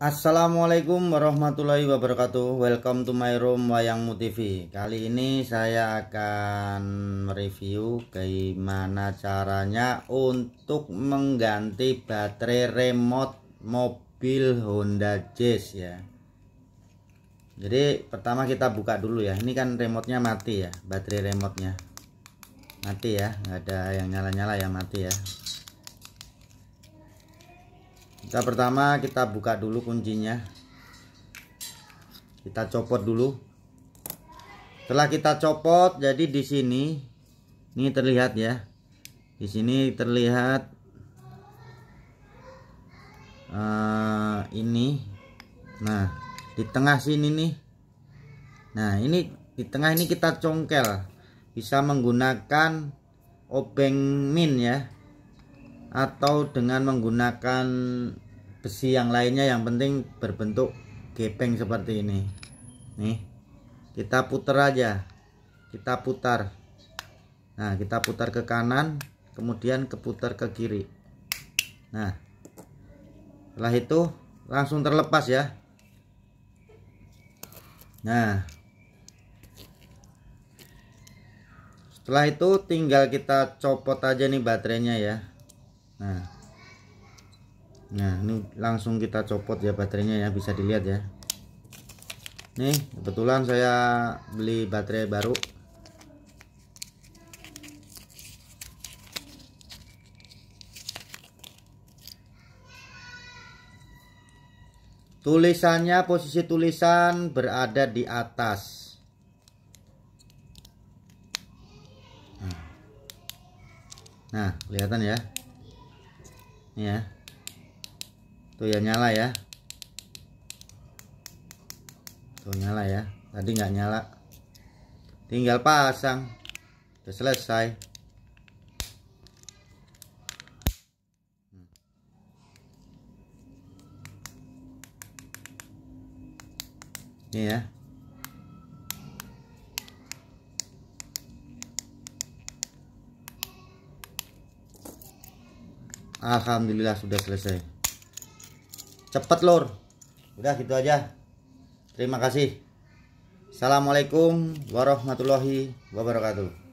Assalamualaikum warahmatullahi wabarakatuh Welcome to my room Wayangmu TV Kali ini saya akan mereview bagaimana caranya untuk mengganti baterai remote mobil Honda Jazz ya Jadi pertama kita buka dulu ya Ini kan remote-nya mati ya Baterai remote-nya Mati ya Gak ada yang nyala-nyala ya mati ya kita pertama kita buka dulu kuncinya. Kita copot dulu. Setelah kita copot, jadi di sini ini terlihat ya. Di sini terlihat uh, ini. Nah, di tengah sini nih. Nah, ini di tengah ini kita congkel. Bisa menggunakan obeng min ya atau dengan menggunakan besi yang lainnya yang penting berbentuk gepeng seperti ini nih kita putar aja kita putar nah kita putar ke kanan kemudian keputar ke kiri nah setelah itu langsung terlepas ya nah setelah itu tinggal kita copot aja nih baterainya ya nah nah ini langsung kita copot ya baterainya ya bisa dilihat ya nih kebetulan saya beli baterai baru Tulisannya posisi tulisan berada di atas. Nah, nah kelihatan ya ya tuh ya nyala ya tuh nyala ya tadi nggak nyala tinggal pasang udah selesai hmm. ini ya Alhamdulillah sudah selesai Cepat lor udah gitu aja terima kasih Assalamualaikum warahmatullahi wabarakatuh